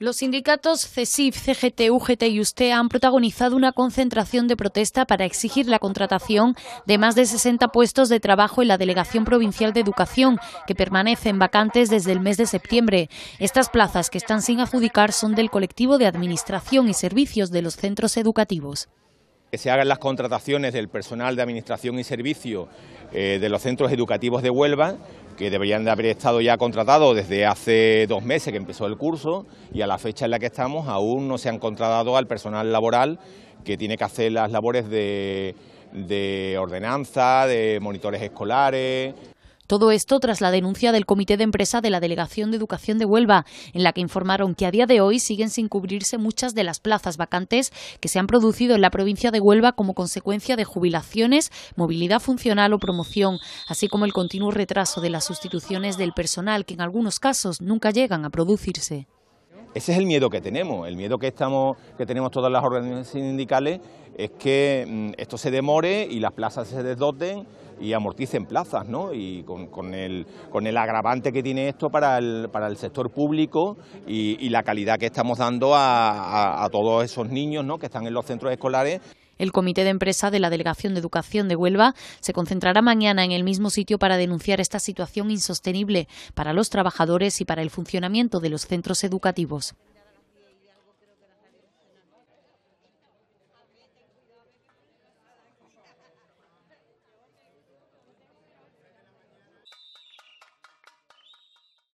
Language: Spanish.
Los sindicatos CESIF, CGT, UGT y USTE han protagonizado una concentración de protesta para exigir la contratación de más de 60 puestos de trabajo en la Delegación Provincial de Educación, que permanecen vacantes desde el mes de septiembre. Estas plazas que están sin adjudicar son del colectivo de Administración y Servicios de los Centros Educativos que se hagan las contrataciones del personal de administración y servicio eh, de los centros educativos de Huelva, que deberían de haber estado ya contratados desde hace dos meses que empezó el curso y a la fecha en la que estamos aún no se han contratado al personal laboral que tiene que hacer las labores de, de ordenanza, de monitores escolares. Todo esto tras la denuncia del Comité de Empresa de la Delegación de Educación de Huelva, en la que informaron que a día de hoy siguen sin cubrirse muchas de las plazas vacantes que se han producido en la provincia de Huelva como consecuencia de jubilaciones, movilidad funcional o promoción, así como el continuo retraso de las sustituciones del personal que en algunos casos nunca llegan a producirse. Ese es el miedo que tenemos, el miedo que, estamos, que tenemos todas las organizaciones sindicales es que mm, esto se demore y las plazas se desdoten y amorticen plazas, ¿no? Y con, el, con el agravante que tiene esto para el, sector público y, la calidad que estamos dando a, todos esos niños, Que están en los centros escolares. El comité de empresa de la Delegación de Educación de Huelva se concentrará mañana en el mismo sitio para denunciar esta situación insostenible para los trabajadores y para el funcionamiento de los centros educativos.